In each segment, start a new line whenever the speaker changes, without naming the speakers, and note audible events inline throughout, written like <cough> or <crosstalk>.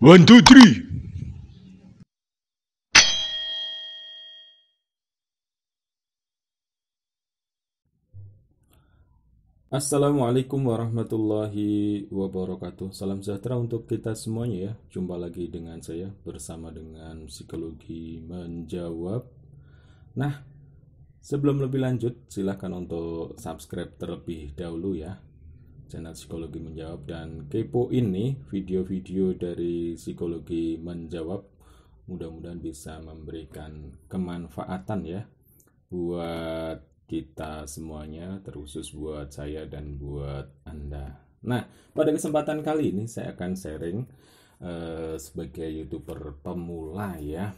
One, two, three. Assalamualaikum warahmatullahi wabarakatuh. Salam sejahtera untuk kita semuanya ya. Jumpa lagi dengan saya bersama dengan psikologi menjawab. Nah, sebelum lebih lanjut silahkan untuk subscribe terlebih dahulu ya channel Psikologi Menjawab dan kepo ini video-video dari Psikologi Menjawab mudah-mudahan bisa memberikan kemanfaatan ya buat kita semuanya terusus buat saya dan buat Anda. Nah, pada kesempatan kali ini saya akan sharing eh, sebagai YouTuber pemula ya.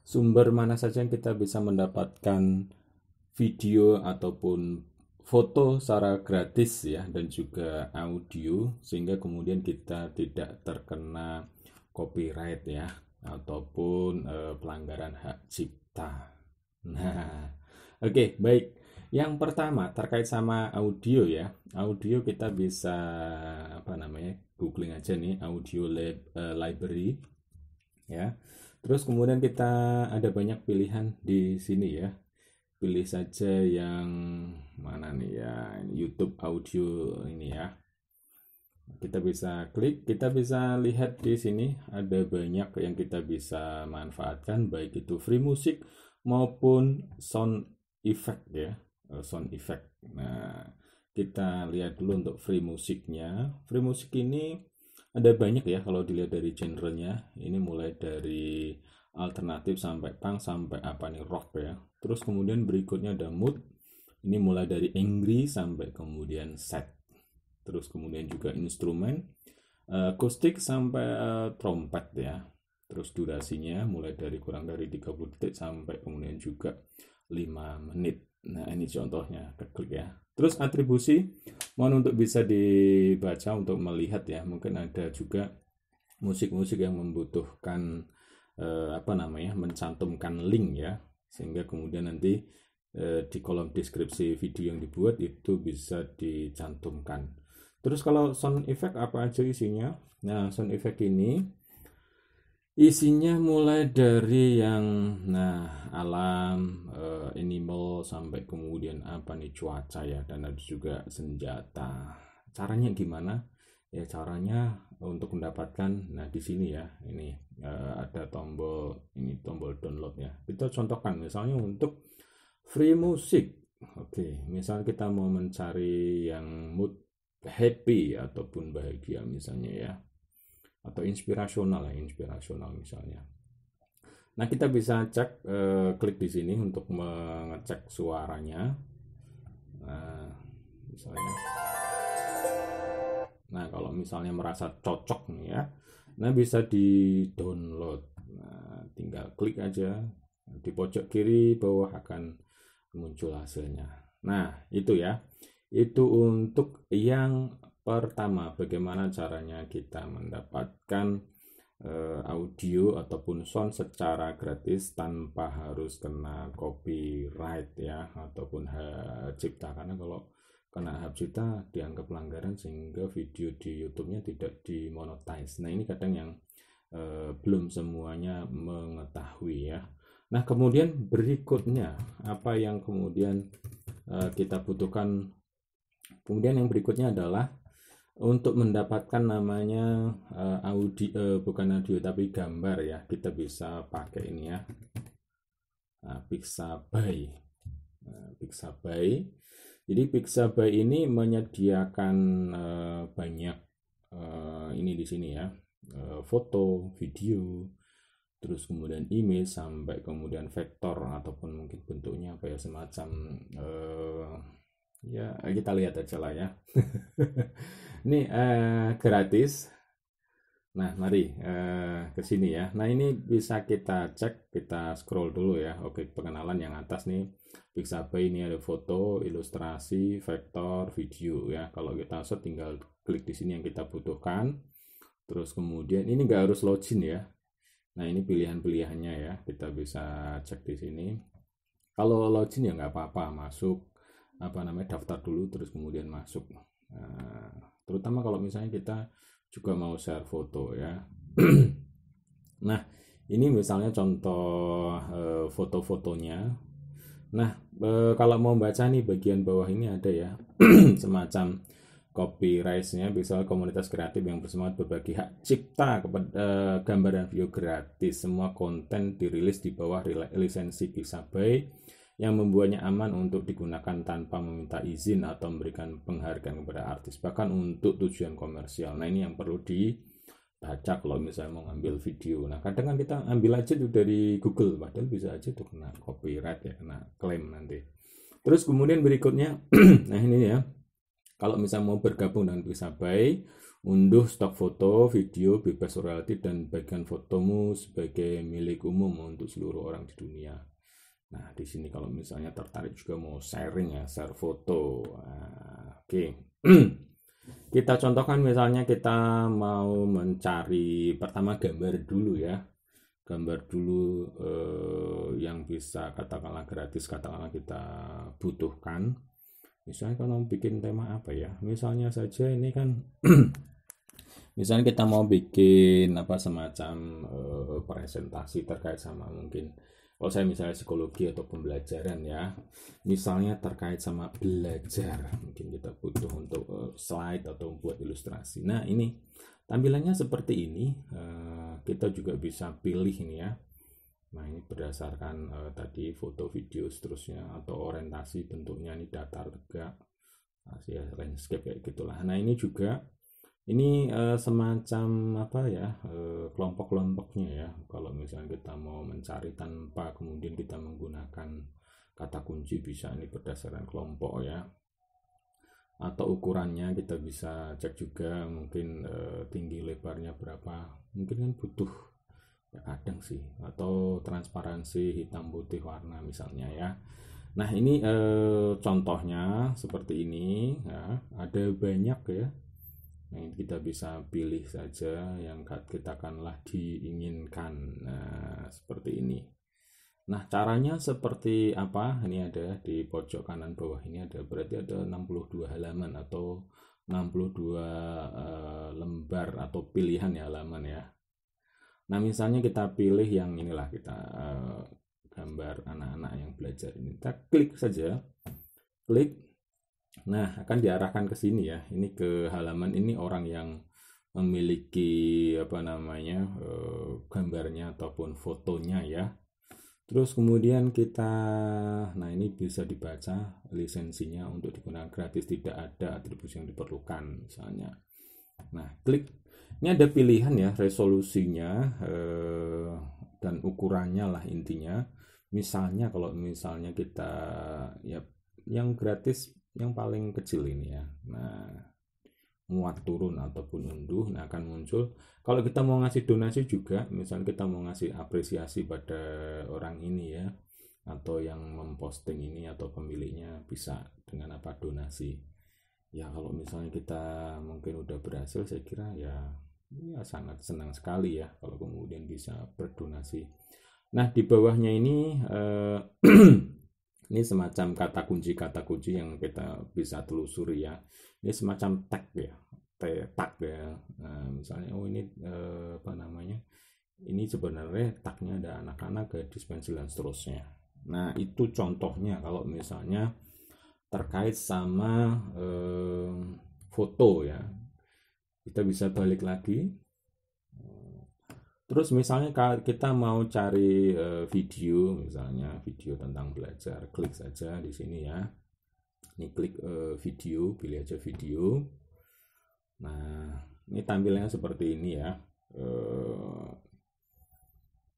Sumber mana saja yang kita bisa mendapatkan video ataupun foto secara gratis ya dan juga audio sehingga kemudian kita tidak terkena copyright ya ataupun eh, pelanggaran hak cipta. Nah, oke okay, baik. Yang pertama terkait sama audio ya. Audio kita bisa apa namanya? googling aja nih audio lab, eh, library ya. Terus kemudian kita ada banyak pilihan di sini ya pilih saja yang mana nih ya YouTube audio ini ya kita bisa klik kita bisa lihat di sini ada banyak yang kita bisa manfaatkan baik itu free musik maupun sound effect ya eh, sound effect nah kita lihat dulu untuk free musiknya free musik ini ada banyak ya kalau dilihat dari genrenya ini mulai dari alternatif sampai pang sampai apa nih rock ya terus kemudian berikutnya ada mood ini mulai dari angry sampai kemudian sad terus kemudian juga instrumen eh, akustik sampai eh, trompet ya terus durasinya mulai dari kurang dari 30 detik sampai kemudian juga 5 menit nah ini contohnya keklik ya terus atribusi mohon untuk bisa dibaca untuk melihat ya mungkin ada juga musik-musik yang membutuhkan eh, apa namanya mencantumkan link ya sehingga kemudian nanti eh, di kolom deskripsi video yang dibuat itu bisa dicantumkan. Terus kalau sound effect apa aja isinya? Nah, sound effect ini isinya mulai dari yang nah alam, eh, animal sampai kemudian apa nih cuaca ya dan ada juga senjata. Caranya gimana? ya caranya untuk mendapatkan nah di sini ya ini uh, ada tombol ini tombol download ya kita contohkan misalnya untuk free music oke okay. misalnya kita mau mencari yang mood happy ataupun bahagia misalnya ya atau inspirasional ya inspirasional misalnya nah kita bisa cek uh, klik di sini untuk mengecek suaranya nah misalnya Nah, kalau misalnya merasa cocok nih ya, nah bisa di-download. Nah, tinggal klik aja di pojok kiri bawah akan muncul hasilnya. Nah, itu ya. Itu untuk yang pertama, bagaimana caranya kita mendapatkan eh, audio ataupun sound secara gratis tanpa harus kena copyright ya ataupun cipta karena kalau kena hak hmm. cipta dianggap pelanggaran sehingga video di YouTube-nya tidak dimonetize. Nah ini kadang yang e, belum semuanya mengetahui ya. Nah kemudian berikutnya apa yang kemudian e, kita butuhkan. Kemudian yang berikutnya adalah untuk mendapatkan namanya e, eh, audio e, bukan audio tapi gambar ya kita bisa pakai ini ya. Nah, Pixabay. Nah, Pixabay jadi Pixabay ini menyediakan uh, banyak uh, ini di sini ya, uh, foto, video, terus kemudian email sampai kemudian vektor ataupun mungkin bentuknya apa ya semacam uh, ya kita lihat aja lah ya. <laughs> ini uh, gratis Nah, mari eh, ke sini ya. Nah, ini bisa kita cek, kita scroll dulu ya. Oke, pengenalan yang atas nih. Pixabay ini ada foto, ilustrasi, vektor, video ya. Kalau kita set tinggal klik di sini yang kita butuhkan. Terus kemudian ini nggak harus login ya. Nah, ini pilihan-pilihannya ya. Kita bisa cek di sini. Kalau login ya nggak apa-apa, masuk apa namanya daftar dulu terus kemudian masuk. Nah, terutama kalau misalnya kita juga mau share foto ya. <clears throat> nah, ini misalnya contoh e, foto-fotonya. Nah, e, kalau mau baca nih bagian bawah ini ada ya <clears throat> semacam copy nya bisa komunitas kreatif yang bersemangat berbagi hak cipta kepada e, gambar dan video gratis. Semua konten dirilis di bawah lisensi bisa baik yang membuatnya aman untuk digunakan tanpa meminta izin atau memberikan penghargaan kepada artis bahkan untuk tujuan komersial nah ini yang perlu dibaca kalau misalnya mau ngambil video nah kadang kan kita ambil aja tuh dari Google padahal bisa aja tuh kena copyright ya kena klaim nanti terus kemudian berikutnya <clears throat> nah ini ya kalau misalnya mau bergabung dengan Pisabai unduh stok foto, video bebas royalti dan bagian fotomu sebagai milik umum untuk seluruh orang di dunia. Nah, di sini kalau misalnya tertarik juga mau sharing ya, share foto. Nah, Oke. Okay. <clears throat> kita contohkan misalnya kita mau mencari pertama gambar dulu ya. Gambar dulu eh, yang bisa katakanlah gratis, katakanlah kita butuhkan. Misalnya kalau mau bikin tema apa ya? Misalnya saja ini kan <clears throat> misalnya kita mau bikin apa semacam eh, presentasi terkait sama mungkin kalau saya misalnya psikologi atau pembelajaran ya misalnya terkait sama belajar mungkin kita butuh untuk eh, slide atau buat ilustrasi nah ini tampilannya seperti ini eh, kita juga bisa pilih ini ya nah ini berdasarkan eh, tadi foto video seterusnya atau orientasi bentuknya ini datar tegak ya landscape kayak gitulah nah ini juga ini uh, semacam apa ya uh, kelompok-kelompoknya ya kalau misalnya kita mau mencari tanpa kemudian kita menggunakan kata kunci bisa ini berdasarkan kelompok ya atau ukurannya kita bisa cek juga mungkin uh, tinggi lebarnya berapa mungkin kan butuh ya kadang sih atau transparansi hitam putih warna misalnya ya nah ini uh, contohnya seperti ini ya ada banyak ya kita bisa pilih saja yang kita lagi diinginkan nah seperti ini nah caranya seperti apa ini ada di pojok kanan bawah ini ada berarti ada 62 halaman atau 62 uh, eh, lembar atau pilihan ya halaman ya nah misalnya kita pilih yang inilah kita eh, gambar anak-anak yang belajar ini kita klik saja klik Nah, akan diarahkan ke sini ya. Ini ke halaman ini orang yang memiliki apa namanya eh, gambarnya ataupun fotonya ya. Terus kemudian kita, nah ini bisa dibaca lisensinya untuk digunakan gratis tidak ada atribusi yang diperlukan misalnya. Nah klik, ini ada pilihan ya resolusinya eh, dan ukurannya lah intinya. Misalnya kalau misalnya kita ya yang gratis yang paling kecil ini ya nah muat turun ataupun unduh nah akan muncul kalau kita mau ngasih donasi juga misalnya kita mau ngasih apresiasi pada orang ini ya atau yang memposting ini atau pemiliknya bisa dengan apa donasi ya kalau misalnya kita mungkin udah berhasil saya kira ya ya sangat senang sekali ya kalau kemudian bisa berdonasi nah di bawahnya ini eh, <clears throat> Ini semacam kata kunci kata kunci yang kita bisa telusuri ya. Ini semacam tag ya, tag ya. Nah, misalnya oh ini eh, apa namanya? Ini sebenarnya tagnya ada anak-anak ke pensil dan seterusnya. Nah itu contohnya kalau misalnya terkait sama eh, foto ya kita bisa balik lagi Terus misalnya kita mau cari eh, video misalnya video tentang belajar, klik saja di sini ya. Ini klik eh, video, pilih aja video. Nah, ini tampilannya seperti ini ya.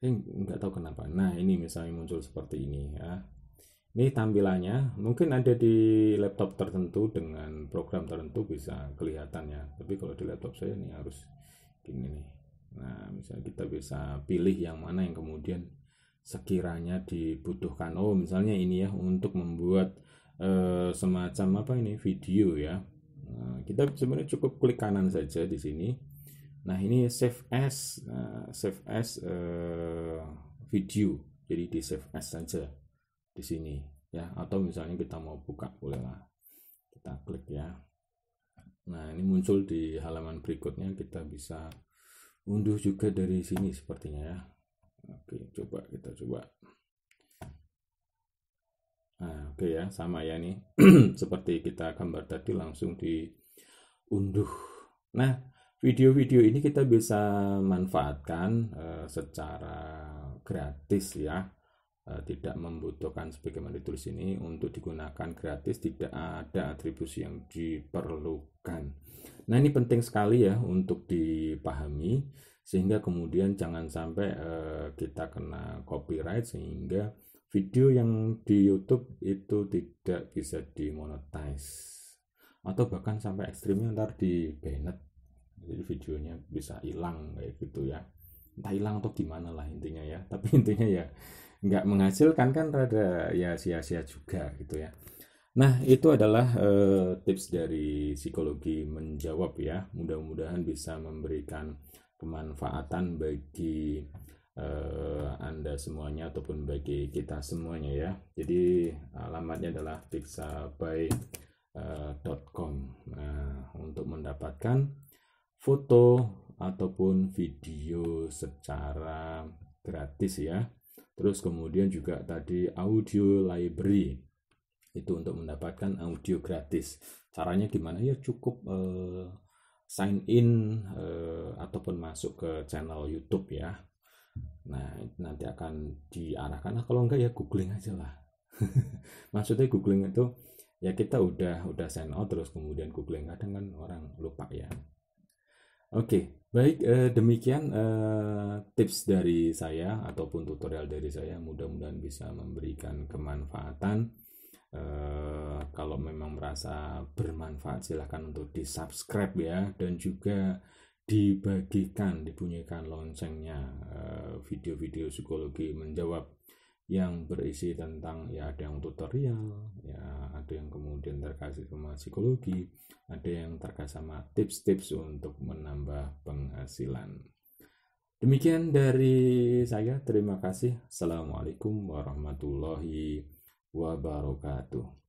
ini eh, nggak tahu kenapa. Nah, ini misalnya muncul seperti ini ya. Ini tampilannya mungkin ada di laptop tertentu dengan program tertentu bisa kelihatannya. Tapi kalau di laptop saya ini harus gini nih Nah, misalnya kita bisa pilih yang mana yang kemudian sekiranya dibutuhkan. Oh, misalnya ini ya untuk membuat eh, semacam apa ini video ya. Nah, kita sebenarnya cukup klik kanan saja di sini. Nah, ini save as uh, save as uh, video. Jadi di save as saja di sini ya atau misalnya kita mau buka bolehlah. Kita klik ya. Nah, ini muncul di halaman berikutnya kita bisa unduh juga dari sini sepertinya ya oke coba kita coba nah, oke ya sama ya nih <clears throat> seperti kita gambar tadi langsung diunduh nah video-video ini kita bisa manfaatkan uh, secara gratis ya E, tidak membutuhkan sebagaimana ditulis ini untuk digunakan gratis tidak ada atribusi yang diperlukan. Nah, ini penting sekali ya untuk dipahami sehingga kemudian jangan sampai uh, kita kena copyright sehingga video yang di YouTube itu tidak bisa dimonetize atau bahkan sampai ekstrimnya ntar di banned jadi videonya bisa hilang kayak gitu ya entah hilang atau gimana lah intinya ya tapi <laughs> intinya ya nggak menghasilkan kan rada ya sia-sia juga gitu ya. Nah itu adalah uh, tips dari psikologi menjawab ya. Mudah-mudahan bisa memberikan kemanfaatan bagi uh, anda semuanya ataupun bagi kita semuanya ya. Jadi alamatnya adalah pixabay.com eh, nah, untuk mendapatkan foto ataupun video secara gratis ya Terus kemudian juga tadi audio library itu untuk mendapatkan audio gratis. Caranya gimana ya cukup uh, sign in uh, ataupun masuk ke channel YouTube ya. Nah, nanti akan diarahkan. Nah, kalau enggak ya googling aja lah. <laughs> Maksudnya googling itu ya kita udah udah sign out terus kemudian googling kadang kan orang lupa ya. Oke, baik eh, demikian eh, tips dari saya ataupun tutorial dari saya mudah-mudahan bisa memberikan kemanfaatan. Eh, kalau memang merasa bermanfaat silahkan untuk di subscribe ya dan juga dibagikan dibunyikan loncengnya eh, video-video psikologi menjawab yang berisi tentang ya ada yang tutorial, ya ada yang kemudian terkait sama psikologi, ada yang terkait sama tips-tips untuk menambah penghasilan. Demikian dari saya, terima kasih. Assalamualaikum warahmatullahi wabarakatuh.